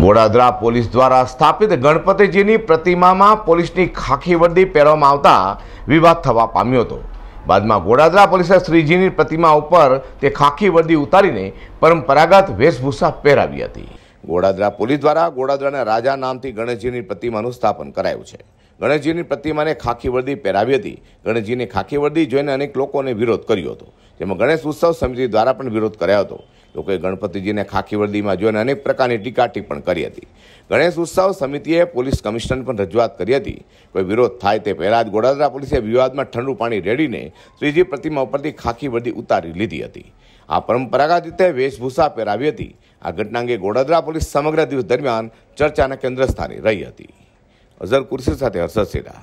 Godadara police દ્વારા સ્થાપિત ગણપતિજીની પ્રતિમામાં પોલીસની ખાખી વર્દી પહેરવામાં આવતા વિવાદ થવા પામ્યો હતો બાદમાં ગોડાદરા પોલીસે શ્રીજીની પ્રતિમા ઉપર તે ખાખી વર્દી ઉતારીને પરંપરાગત વેશભૂષા પહેરાવી હતી ગોડાદરા પોલીસ દ્વારા ગોડાદરાના રાજા નામથી ગણેશજીની પ્રતિમાનું સ્થાપન કરાયું છે ગણેશજીની પ્રતિમાને ખાખી વર્દી પહેરાવી હતી ગણેશજીની ખાખી વર્દી જોઈને અનેક લોકોને વિરોધ કર્યો હતો જેમાં ગણેશ ઉત્સવ સમિતિ દ્વારા પણ વિરોધ કર્યો હતો લોકોએ ગણપતિજીને ખાખી વર્દીમાં જોઈને અનેક પ્રકારની ટીકા પણ કરી હતી ગણેશ ઉત્સવ સમિતિએ પોલીસ કમિશનર પણ રજૂઆત કરી હતી કોઈ વિરોધ થાય તે પહેલાં જ ગોડાદરા પોલીસે વિવાદમાં ઠંડુ પાણી રેડીને ત્રીજી પ્રતિમા ઉપરથી ખાખી વર્દી ઉતારી લીધી હતી આ પરંપરાગત રીતે વેશભૂષા પહેરાવી હતી આ ઘટના અંગે ગોડાદરા પોલીસ સમગ્ર દિવસ દરમિયાન ચર્ચાના કેન્દ્રસ્થાને રહી હતી અઝર કુર્સી સાથે હર્ષદ સેડા